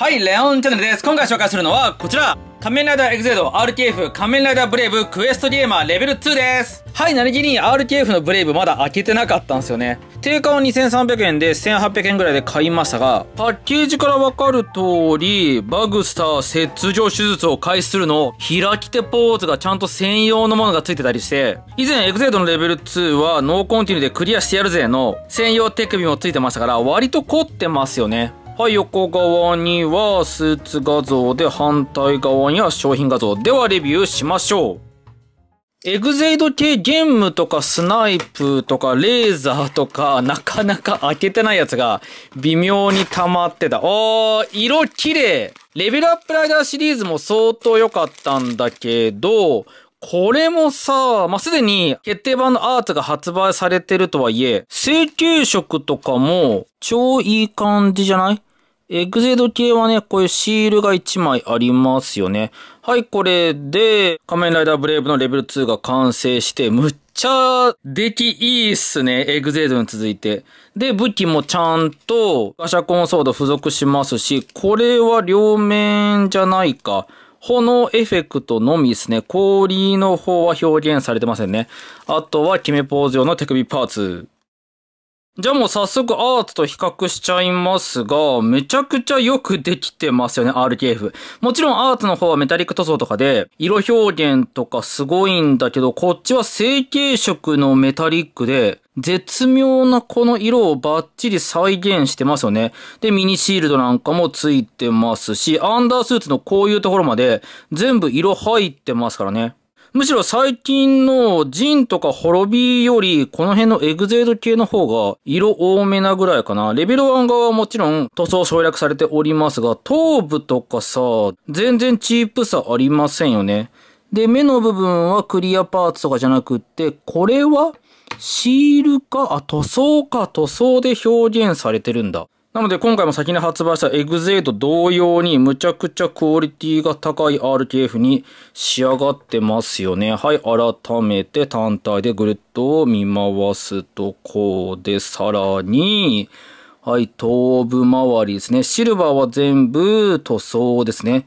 はい、レオンチャンネルです。今回紹介するのはこちら仮面ライダーエグゼード RTF 仮面ライダーブレイブクエストゲーマーレベル2です。はい、何気に RTF のブレイブまだ開けてなかったんですよね。定価は2300円で1800円ぐらいで買いましたが、パッケージからわかる通り、バグスター切除手術を開始するの、開き手ポーズがちゃんと専用のものがついてたりして、以前エグゼードのレベル2はノーコンティニューでクリアしてやるぜの専用手首もついてましたから、割と凝ってますよね。はい、横側にはスーツ画像で、反対側には商品画像。では、レビューしましょう。エグゼイド系ゲームとかスナイプとかレーザーとかなかなか開けてないやつが微妙に溜まってた。おー、色綺麗レベルアップライダーシリーズも相当良かったんだけど、これもさ、まあ、すでに決定版のアーツが発売されてるとはいえ、請求色とかも超いい感じじゃないエグゼド系はね、こういうシールが1枚ありますよね。はい、これで、仮面ライダーブレイブのレベル2が完成して、むっちゃ出来いいっすね。エグゼードに続いて。で、武器もちゃんとガシャコンソード付属しますし、これは両面じゃないか。炎エフェクトのみですね。氷の方は表現されてませんね。あとは決めポーズ用の手首パーツ。じゃあもう早速アーツと比較しちゃいますが、めちゃくちゃよくできてますよね、r k f もちろんアーツの方はメタリック塗装とかで、色表現とかすごいんだけど、こっちは成型色のメタリックで、絶妙なこの色をバッチリ再現してますよね。で、ミニシールドなんかもついてますし、アンダースーツのこういうところまで全部色入ってますからね。むしろ最近のジンとか滅びより、この辺のエグゼード系の方が色多めなぐらいかな。レベル1側はもちろん塗装省略されておりますが、頭部とかさ、全然チープさありませんよね。で、目の部分はクリアパーツとかじゃなくって、これはシールか、あ、塗装か、塗装で表現されてるんだ。なので今回も先に発売したエグゼイと同様にむちゃくちゃクオリティが高い RTF に仕上がってますよね。はい、改めて単体でぐるっと見回すとこうで、さらに、はい、頭部周りですね。シルバーは全部塗装ですね。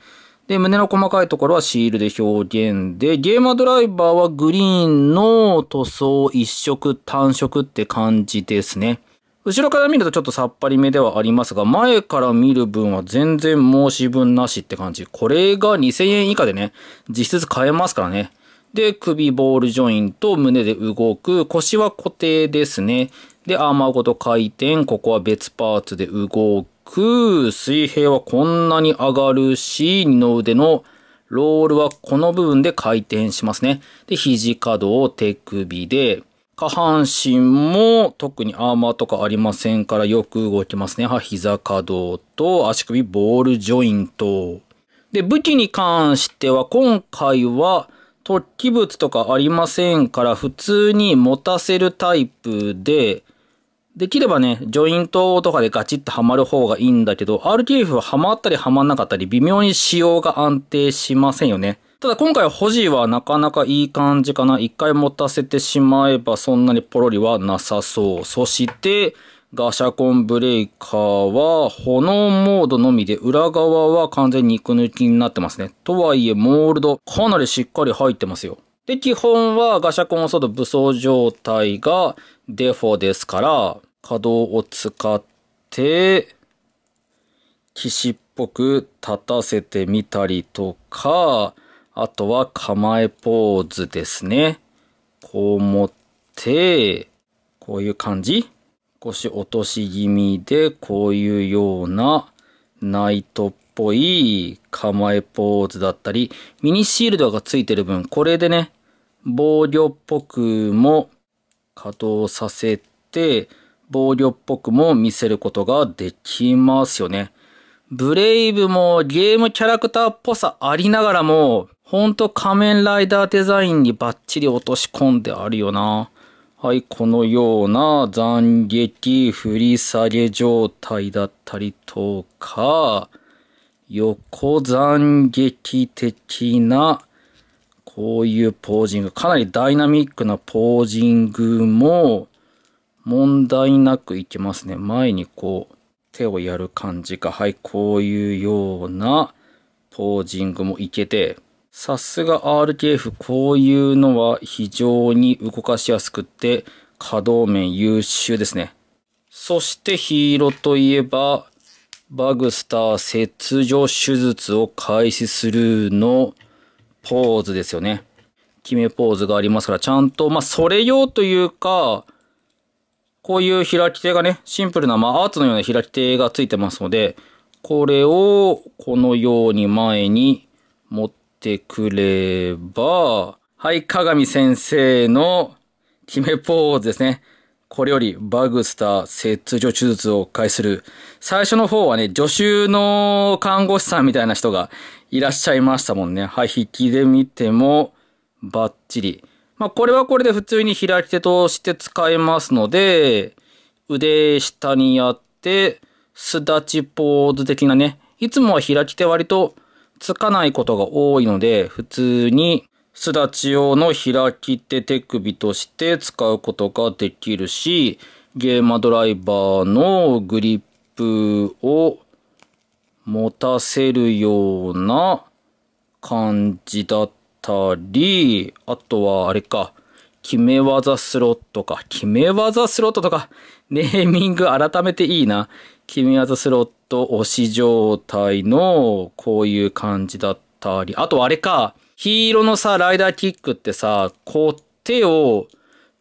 で、胸の細かいところはシールで表現で、ゲーマードライバーはグリーンの塗装一色単色って感じですね。後ろから見るとちょっとさっぱりめではありますが、前から見る分は全然申し分なしって感じ。これが2000円以下でね、実質買えますからね。で、首ボールジョイント、胸で動く、腰は固定ですね。で、アーマーごと回転、ここは別パーツで動く、水平はこんなに上がるし、二の腕のロールはこの部分で回転しますね。で、肘可動、手首で、下半身も特にアーマーとかありませんからよく動きますね。は膝可動と足首ボールジョイント。で、武器に関しては今回は突起物とかありませんから普通に持たせるタイプで、できればね、ジョイントとかでガチッとはまる方がいいんだけど、RTF ははまったりはまんなかったり微妙に仕様が安定しませんよね。ただ今回は保持はなかなかいい感じかな。一回持たせてしまえばそんなにポロリはなさそう。そして、ガシャコンブレーカーは炎モードのみで裏側は完全に肉抜きになってますね。とはいえモールドかなりしっかり入ってますよ。で、基本はガシャコンを外武装状態がデフォですから、稼働を使って、騎士っぽく立たせてみたりとか、あとは構えポーズですね。こう持って、こういう感じ腰落とし気味で、こういうようなナイトっぽい構えポーズだったり、ミニシールドがついてる分、これでね、防御っぽくも稼働させて、防御っぽくも見せることができますよね。ブレイブもゲームキャラクターっぽさありながらも、ほんと仮面ライダーデザインにバッチリ落とし込んであるよな。はい、このような斬撃振り下げ状態だったりとか、横斬撃的な、こういうポージング、かなりダイナミックなポージングも問題なくいけますね。前にこう手をやる感じか。はい、こういうようなポージングもいけて、さすが RTF、こういうのは非常に動かしやすくて、可動面優秀ですね。そしてヒーローといえば、バグスター切除手術を開始するのポーズですよね。決めポーズがありますから、ちゃんと、まあ、それ用というか、こういう開き手がね、シンプルな、まあ、アーツのような開き手がついてますので、これをこのように前に持っててくれば、はい、鏡先生の決めポーズですね。これよりバグスター切除手術を開始する。最初の方はね、助手の看護師さんみたいな人がいらっしゃいましたもんね。はい、引きで見てもバッチリ。まあ、これはこれで普通に左手として使えますので、腕下にやって、すだちポーズ的なね、いつもは開き手割とつかないことが多いので、普通にすだち用の開き手手首として使うことができるし、ゲーマドライバーのグリップを持たせるような感じだったり、あとはあれか、決め技スロットか、決め技スロットとか、ネーミング改めていいな。君はスロット推し状態の、こういう感じだったり、あとあれか、黄色のさ、ライダーキックってさ、こう手を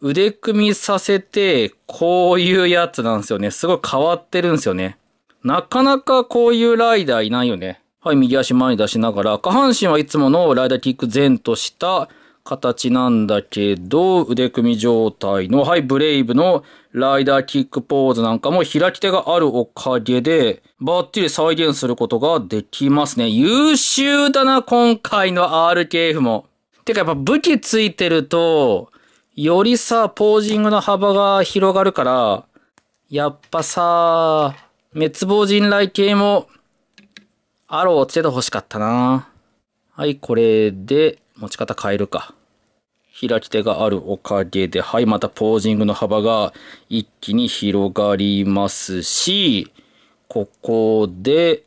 腕組みさせて、こういうやつなんですよね。すごい変わってるんですよね。なかなかこういうライダーいないよね。はい、右足前に出しながら、下半身はいつものライダーキック前とした、形なんだけど、腕組み状態の、はい、ブレイブのライダーキックポーズなんかも開き手があるおかげで、バッチリ再現することができますね。優秀だな、今回の RKF も。てかやっぱ武器ついてると、よりさ、ポージングの幅が広がるから、やっぱさ、滅亡人来系も、アローつけて欲しかったな。はい、これで、持ち方変えるか。開き手があるおかげで、はい、またポージングの幅が一気に広がりますし、ここで、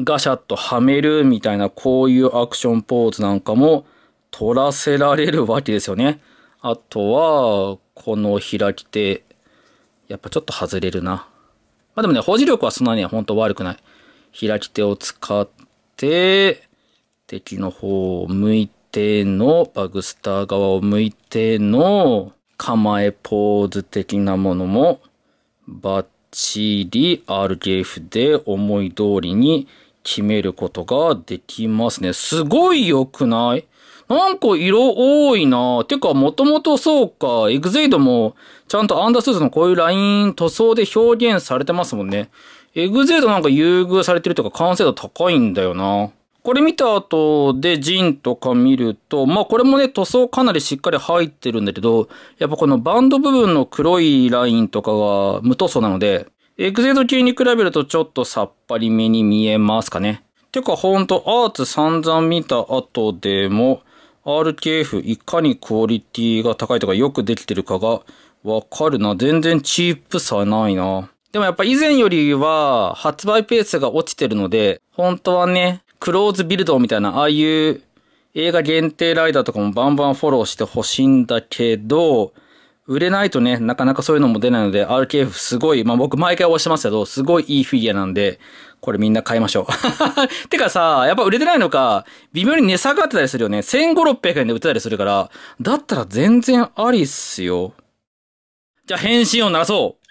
ガシャッとはめるみたいな、こういうアクションポーズなんかも取らせられるわけですよね。あとは、この開き手、やっぱちょっと外れるな。まあでもね、保持力はそんなには本当悪くない。開き手を使って、敵の方を向いての、バグスター側を向いての構えポーズ的なものもバッチリ RKF で思い通りに決めることができますね。すごい良くないなんか色多いなてか、もともとそうか、エグゼイドもちゃんとアンダースーツのこういうライン塗装で表現されてますもんね。エグゼイドなんか優遇されてるとか完成度高いんだよな。これ見た後でジンとか見ると、まあこれもね塗装かなりしっかり入ってるんだけど、やっぱこのバンド部分の黒いラインとかが無塗装なので、エグゼード級に比べるとちょっとさっぱりめに見えますかね。てかほんとアーツ散々見た後でも、RTF いかにクオリティが高いとかよくできてるかがわかるな。全然チープさないな。でもやっぱ以前よりは発売ペースが落ちてるので、本当はね、クローズビルドみたいな、ああいう映画限定ライダーとかもバンバンフォローしてほしいんだけど、売れないとね、なかなかそういうのも出ないので、RKF すごい、まあ、僕毎回押してますけど、すごいいいフィギュアなんで、これみんな買いましょう。てかさ、やっぱ売れてないのか、微妙に値下がってたりするよね。1500、600円で売ってたりするから、だったら全然ありっすよ。じゃあ変身を鳴らそう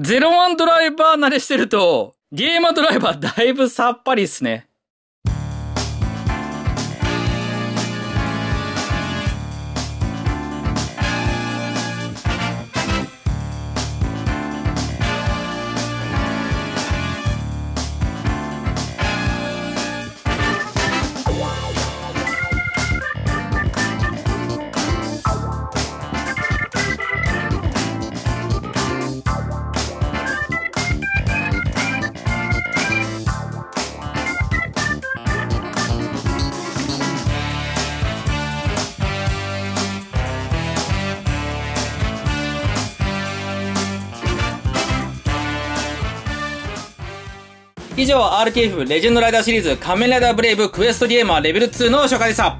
01ドライバー慣れしてると、ゲーマードライバーだいぶさっぱりっすね。以上 RTF レジェンドライダーシリーズ仮面ライダーブレイブクエストゲーマーレベル2の紹介でした